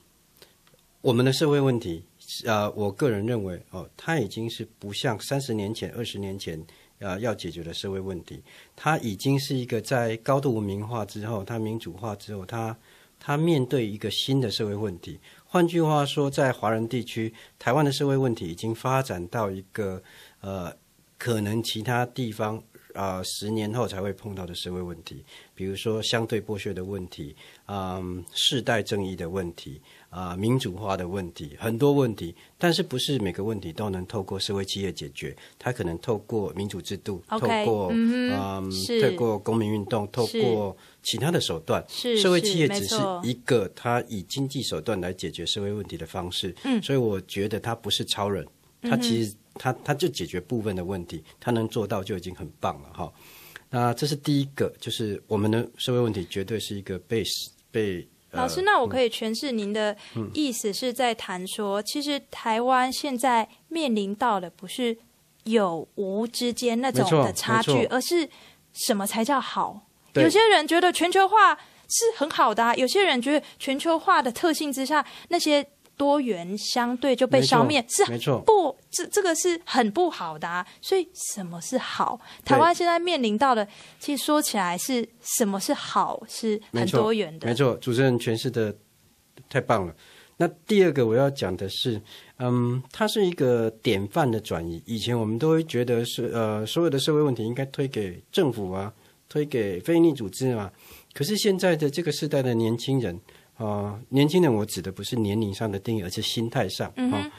我们的社会问题，呃，我个人认为哦，它已经是不像三十年前、二十年前。啊，要解决的社会问题，它已经是一个在高度文明化之后，它民主化之后，它它面对一个新的社会问题。换句话说，在华人地区，台湾的社会问题已经发展到一个呃，可能其他地方。呃，十年后才会碰到的社会问题，比如说相对剥削的问题，嗯，世代正义的问题，啊，民主化的问题，很多问题，但是不是每个问题都能透过社会企业解决？它可能透过民主制度，透过嗯，透过公民运动，透过其他的手段。是社会企业只是一个它以经济手段来解决社会问题的方式。嗯，所以我觉得它不是超人，它其实。他他就解决部分的问题，他能做到就已经很棒了哈。那这是第一个，就是我们的社会问题绝对是一个被被。老师，那我可以诠释您的意思是在谈说，其实台湾现在面临到的不是有无之间那种的差距，而是什么才叫好？有些人觉得全球化是很好的，有些人觉得全球化的特性之下那些。多元相对就被消灭，是没错，不这这个是很不好的。所以什么是好？台湾现在面临到的，其实说起来是什么是好，是很多元的。没错，主持人诠释的太棒了。那第二个我要讲的是，嗯，它是一个典范的转移。以前我们都会觉得是呃，所有的社会问题应该推给政府啊，推给非利组织啊。可是现在的这个时代的年轻人。啊，年轻人，我指的不是年龄上的定义，而是心态上啊。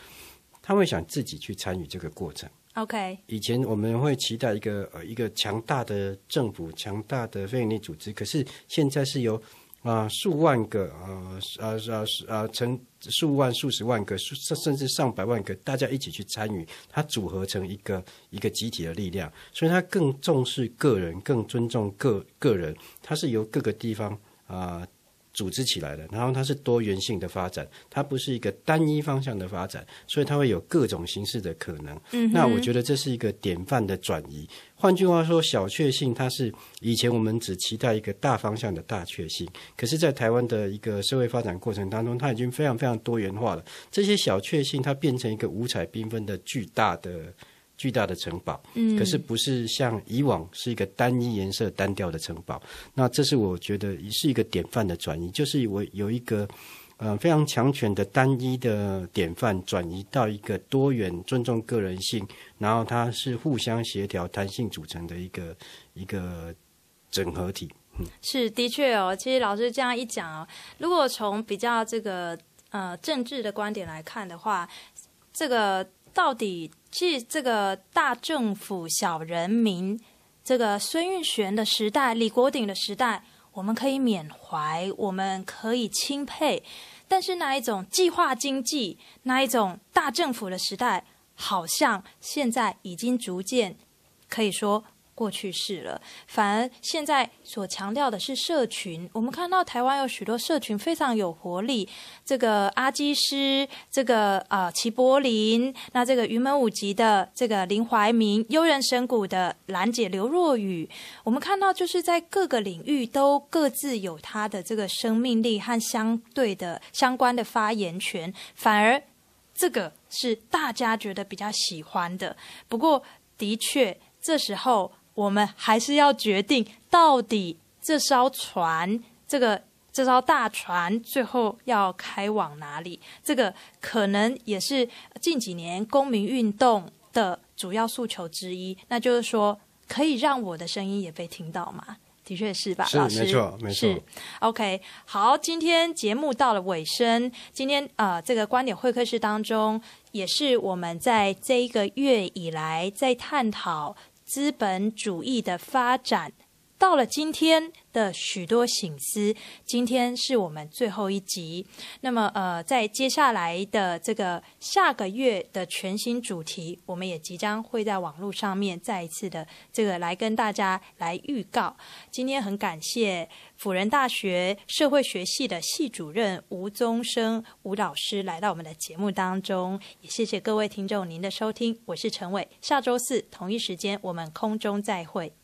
他会想自己去参与这个过程。OK，以前我们会期待一个呃一个强大的政府、强大的非营利组织，可是现在是由啊数万个啊啊啊啊成数万、数十万个、甚甚至上百万个大家一起去参与，它组合成一个一个集体的力量，所以它更重视个人，更尊重个个人。它是由各个地方啊。组织起来的，然后它是多元性的发展，它不是一个单一方向的发展，所以它会有各种形式的可能。嗯、那我觉得这是一个典范的转移。换句话说，小确幸它是以前我们只期待一个大方向的大确幸，可是，在台湾的一个社会发展过程当中，它已经非常非常多元化了。这些小确幸它变成一个五彩缤纷的巨大的。巨大的城堡，嗯，可是不是像以往是一个单一颜色、单调的城堡。那这是我觉得是一个典范的转移，就是我有一个，呃，非常强权的单一的典范，转移到一个多元、尊重个人性，然后它是互相协调、弹性组成的一个一个整合体。嗯，是的确哦。其实老师这样一讲哦，如果从比较这个呃政治的观点来看的话，这个到底。其实，这个大政府、小人民，这个孙运璇的时代、李国鼎的时代，我们可以缅怀，我们可以钦佩，但是那一种计划经济、那一种大政府的时代，好像现在已经逐渐可以说。过去式了，反而现在所强调的是社群。我们看到台湾有许多社群非常有活力，这个阿基师，这个啊齐柏林，那这个云门舞集的这个林怀民，悠人神谷的兰姐刘若雨，我们看到就是在各个领域都各自有他的这个生命力和相对的相关的发言权，反而这个是大家觉得比较喜欢的。不过的确这时候。我们还是要决定，到底这艘船，这个这艘大船，最后要开往哪里？这个可能也是近几年公民运动的主要诉求之一，那就是说，可以让我的声音也被听到吗？的确是吧，老师？是没错，没错。OK，好，今天节目到了尾声，今天啊，这个观点会客室当中，也是我们在这一个月以来在探讨。资本主义的发展，到了今天。的许多醒思，今天是我们最后一集。那么，呃，在接下来的这个下个月的全新主题，我们也即将会在网络上面再一次的这个来跟大家来预告。今天很感谢辅仁大学社会学系的系主任吴宗生吴老师来到我们的节目当中，也谢谢各位听众您的收听。我是陈伟，下周四同一时间我们空中再会。